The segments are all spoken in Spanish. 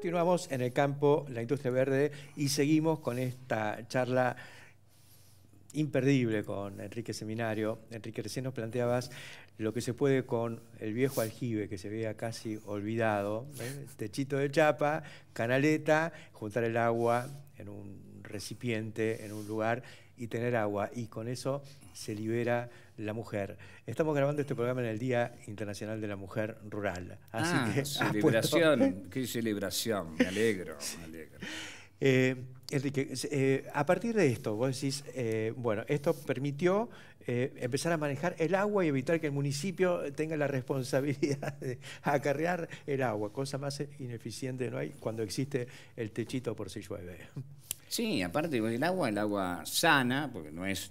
Continuamos en el campo, la industria verde, y seguimos con esta charla imperdible con Enrique Seminario. Enrique, recién nos planteabas lo que se puede con el viejo aljibe que se veía casi olvidado, techito de chapa, canaleta, juntar el agua en un recipiente, en un lugar, y tener agua. Y con eso se libera la mujer. Estamos grabando este programa en el Día Internacional de la Mujer Rural. Así ah, ah celebración, qué celebración, me alegro, eh, Enrique, eh, a partir de esto, vos decís, eh, bueno, esto permitió empezar a manejar el agua y evitar que el municipio tenga la responsabilidad de acarrear el agua, cosa más ineficiente no hay cuando existe el techito por si llueve. Sí, aparte pues, el agua, el agua sana, porque no es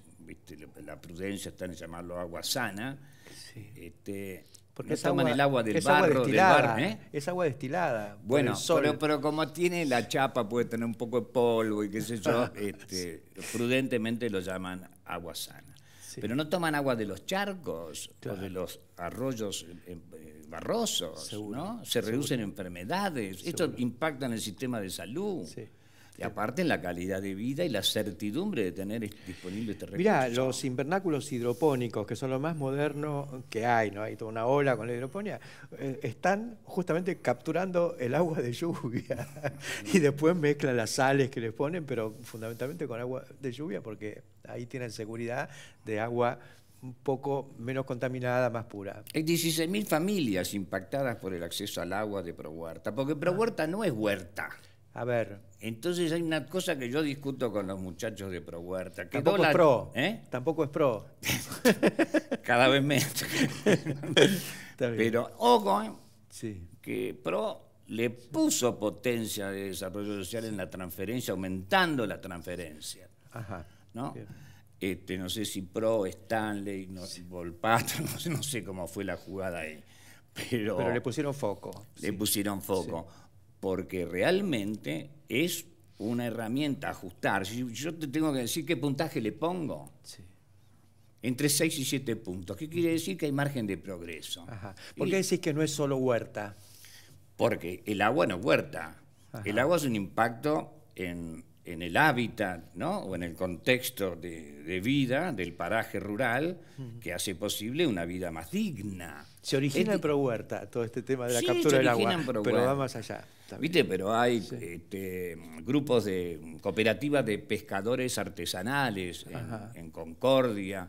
la prudencia está en llamarlo agua sana. Este, porque toman el agua del barro, del ¿eh? Es agua destilada. Bueno, pero, pero, como tiene la chapa, puede tener un poco de polvo y qué sé yo, este, prudentemente lo llaman agua sana. Pero no toman agua de los charcos o de los arroyos eh, eh, barrosos, ¿no? Se reducen enfermedades. Esto impacta en el sistema de salud. Sí aparte en la calidad de vida y la certidumbre de tener disponible este recurso. Mirá, los invernáculos hidropónicos, que son lo más moderno que hay, ¿no? Hay toda una ola con la hidroponía, eh, están justamente capturando el agua de lluvia y después mezclan las sales que les ponen, pero fundamentalmente con agua de lluvia porque ahí tienen seguridad de agua un poco menos contaminada, más pura. Hay 16.000 familias impactadas por el acceso al agua de Prohuerta, porque ah. Prohuerta no es huerta. A ver. Entonces hay una cosa que yo discuto con los muchachos de Pro Huerta. Que Tampoco es pro. ¿Eh? Tampoco es pro. Cada vez menos. Pero ojo, ¿eh? que pro le puso potencia de desarrollo social en la transferencia, aumentando la transferencia. Ajá. ¿No? Este, no sé si Pro, Stanley, no, Volpato, no sé, cómo fue la jugada ahí. Pero, le pusieron foco. Le pusieron foco porque realmente es una herramienta ajustar. Si yo te tengo que decir qué puntaje le pongo. Entre 6 y 7 puntos. ¿Qué quiere decir que hay margen de progreso? ¿Por qué decís que no es solo huerta? Porque el agua no es huerta. El agua es un impacto en, en el hábitat ¿no? o en el contexto de, vida del paraje rural que hace posible una vida más digna. Se origina en pro todo este tema de la captura del agua, pero va más allá. ¿Viste? Pero hay este, grupos de cooperativas de pescadores artesanales en, Concordia,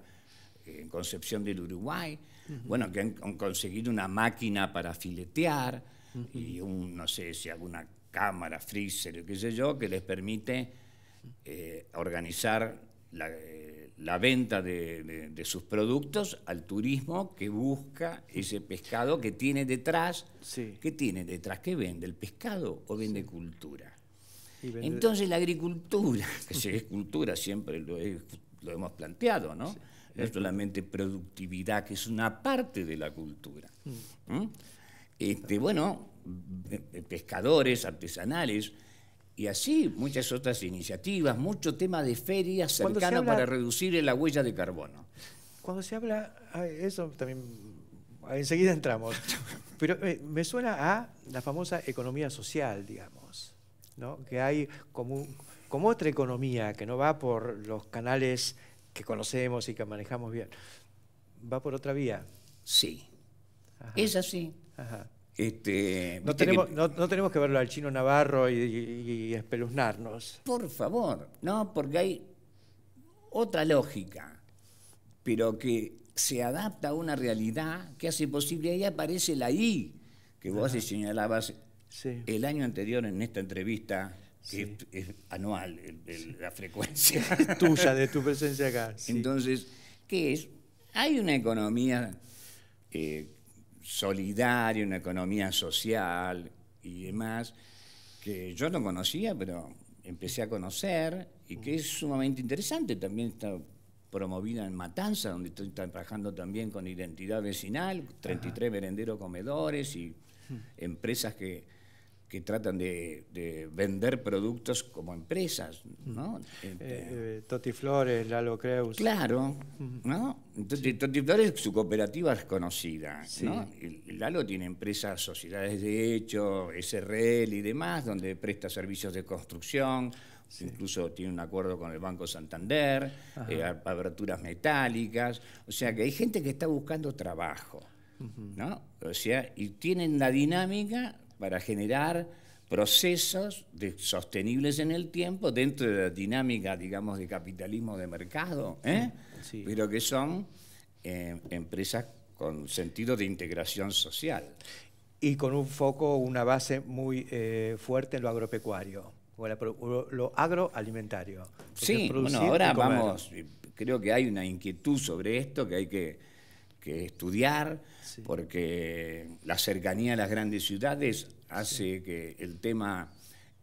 en Concepción del Uruguay, bueno, que han, conseguido una máquina para filetear y un, no sé si alguna cámara freezer, qué sé yo, que les permite eh, organizar la, eh, venta de, sus productos al turismo que busca ese pescado que tiene detrás. ¿Qué tiene detrás? ¿Qué vende? ¿El pescado o vende cultura? Entonces la agricultura, que es cultura, siempre lo, hemos planteado, ¿no? No solamente productividad, que es una parte de la cultura. Mm. ¿Mm? Este, bueno, eh, eh, pescadores artesanales, y así muchas otras iniciativas, mucho tema de ferias para reducir la huella de carbono. Cuando se habla, ah, eso también, ah, enseguida entramos, pero eh, me suena a la famosa economía social, digamos, ¿no? que hay como, como otra economía que no va por los canales que conocemos y que manejamos bien, va por otra vía. Sí, es así. Este, no, tenemos, que, no, tenemos que verlo al chino Navarro y, espeluznarnos. Por favor, no, porque hay otra lógica, pero que se adapta a una realidad que hace posible. Ahí aparece la I, que vos señalabas el año anterior en esta entrevista, que es, anual la frecuencia. tuya, de tu presencia acá. Entonces, ¿qué es? Hay una economía. Eh, solidaria, una economía social y demás, que yo no conocía, pero empecé a conocer y que es sumamente interesante. También está promovida en Matanza, donde estoy trabajando también con identidad vecinal, 33 merenderos comedores y hmm. empresas que que tratan de, vender productos como empresas, ¿no? Eh, este, eh, Toti Flores, Lalo Creus. Claro, ¿no? Entonces, Toti Flores, su cooperativa es conocida, ¿no? Lalo tiene empresas, sociedades de hecho, SRL y demás, donde presta servicios de construcción, incluso tiene un acuerdo con el Banco Santander, eh, aberturas metálicas, o sea que hay gente que está buscando trabajo, ¿no? O sea, y tienen la dinámica para generar procesos sostenibles en el tiempo dentro de la dinámica, digamos, de capitalismo de mercado, ¿eh? pero que son eh, empresas con sentido de integración social. Y con un foco, una base muy eh, fuerte en lo agropecuario, o lo agroalimentario. Sí, bueno, ahora vamos, creo que hay una inquietud sobre esto que hay que que estudiar, porque la cercanía a las grandes ciudades hace que el tema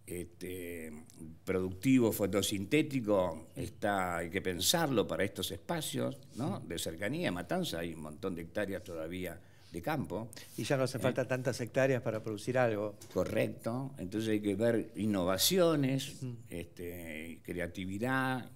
este, productivo fotosintético está, hay que pensarlo para estos espacios de cercanía. Matanza hay un montón de hectáreas todavía de campo. Y ya no hace eh. falta tantas hectáreas para producir algo. Correcto, entonces hay que ver innovaciones, este, creatividad,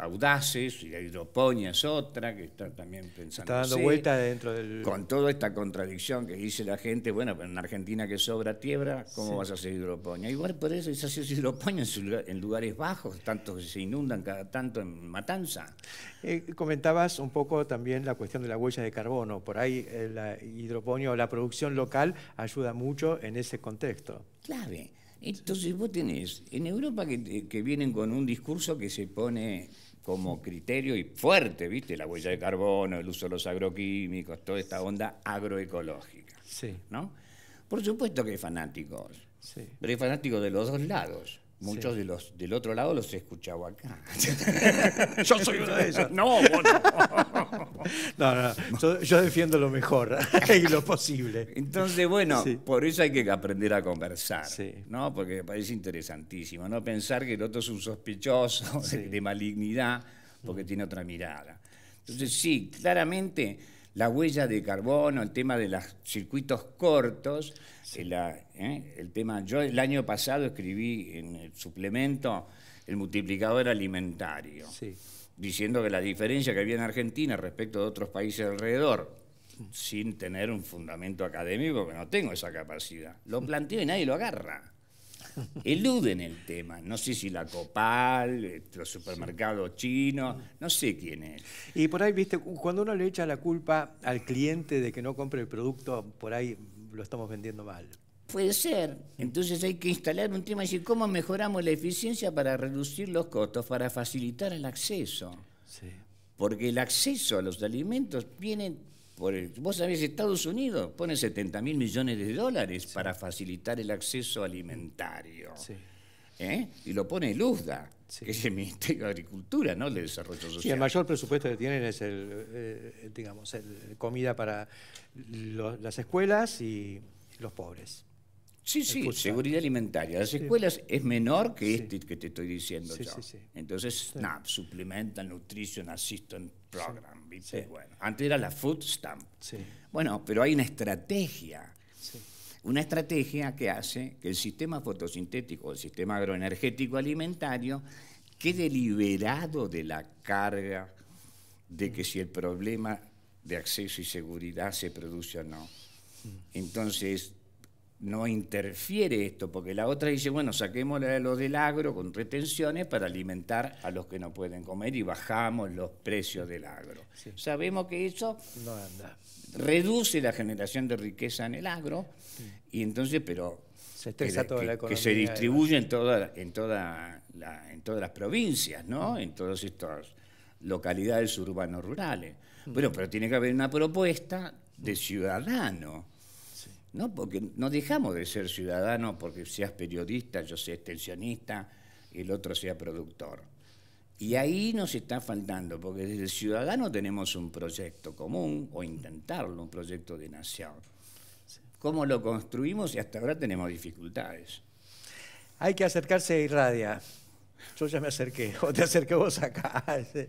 audaces, y la hidroponía es otra, que está también pensando. Está dando vuelta dentro del. Con toda esta contradicción que dice la gente, bueno, en Argentina que sobra tiebra, ¿cómo vas a hacer hidroponía? Igual por eso es hace hidroponía en, lugares bajos, tanto se inundan cada tanto en Matanza. Eh, comentabas un poco también la cuestión de la huella de carbono. Por ahí eh, la hidroponía o la producción local ayuda mucho en ese contexto. Clave. Entonces vos tenés, en Europa que, que, vienen con un discurso que se pone como criterio y fuerte, ¿viste? La huella de carbono, el uso de los agroquímicos, toda esta onda agroecológica. Sí. ¿No? Por supuesto que hay fanáticos. Pero hay fanáticos de los dos lados. Muchos de los del otro lado los he escuchado acá. yo soy uno de ellos. No, vos no. no, Yo, defiendo lo mejor y lo posible. Entonces, bueno, por eso hay que aprender a conversar, ¿no? Porque me parece interesantísimo, no pensar que el otro es un sospechoso de, malignidad porque tiene otra mirada. Entonces, sí, claramente la huella de carbono, el tema de los circuitos cortos, ¿eh? el tema, yo el año pasado escribí en el suplemento el multiplicador alimentario, diciendo que la diferencia que había en Argentina respecto de otros países alrededor, mm. sin tener un fundamento académico, que no tengo esa capacidad, lo planteo y nadie lo agarra eluden el tema. No sé si la Copal, los supermercados chinos, no sé quién es. Y por ahí, viste, cuando uno le echa la culpa al cliente de que no compre el producto, por ahí lo estamos vendiendo mal. Puede ser. Entonces hay que instalar un tema y decir cómo mejoramos la eficiencia para reducir los costos, para facilitar el acceso. Porque el acceso a los alimentos viene vos sabés, Estados Unidos pone 70 mil millones de dólares para facilitar el acceso alimentario. ¿Eh? Y lo pone el que es el Ministerio de Agricultura, no el de Desarrollo Social. Sí, el mayor presupuesto que tienen es el, eh, digamos, comida para las escuelas y los pobres. Sí, sí, seguridad alimentaria. Las escuelas es menor que este que te estoy diciendo yo. Entonces, SNAP, Supplemental Nutrition Assistance Program, antes era la Food Stamp. Bueno, pero hay una estrategia. Una estrategia que hace que el sistema fotosintético, el sistema agroenergético alimentario, quede liberado de la carga de que mm. si el problema de acceso y seguridad se produce o no. Mm. Entonces, no interfiere esto, porque la otra dice, bueno, saquemos lo del agro con retenciones para alimentar a los que no pueden comer y bajamos los precios del agro. Sabemos que eso reduce la generación de riqueza en el agro y entonces, pero que, se distribuye en, toda, en, en todas las provincias, ¿no? Mm. En todas estas localidades urbanos rurales. Mm. Bueno, pero tiene que haber una propuesta de ciudadano ¿no? Porque no dejamos de ser ciudadanos porque seas periodista, yo sea extensionista, el otro sea productor. Y ahí nos está faltando, porque desde ciudadano tenemos un proyecto común, o intentarlo, un proyecto de nación. ¿Cómo lo construimos? Y hasta ahora tenemos dificultades. Hay que acercarse a Irradia. Yo ya me acerqué, o te acerqué vos acá. Este,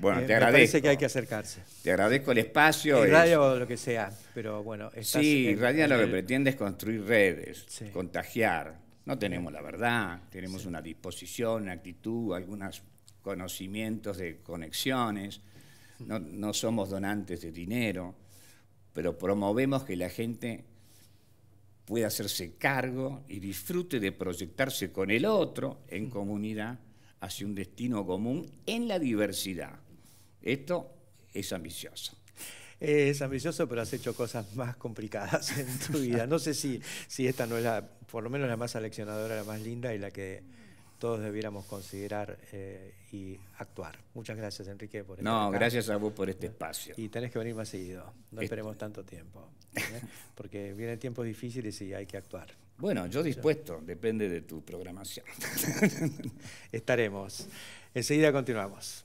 bueno, eh, te agradezco. Me parece que hay que acercarse. Te agradezco el espacio. El radio o lo que sea, pero bueno. sí, radio lo que pretende es construir redes, contagiar. No tenemos la verdad, tenemos una disposición, una actitud, algunos conocimientos de conexiones. No, no somos donantes de dinero, pero promovemos que la gente Puede hacerse cargo y disfrute de proyectarse con el otro en mm. comunidad hacia un destino común en la diversidad. Esto es ambicioso. Eh, es ambicioso, pero has hecho cosas más complicadas en tu vida. No sé si, si esta no es la, por lo menos la más aleccionadora, la más linda y la que todos debiéramos considerar eh, y actuar. Muchas gracias, Enrique, por No, gracias a vos por este espacio. Y tenés que venir más seguido. No este. esperemos tanto tiempo, ¿eh? porque vienen tiempos difíciles y hay que actuar. Bueno, yo dispuesto, depende de tu programación. Estaremos. Enseguida continuamos.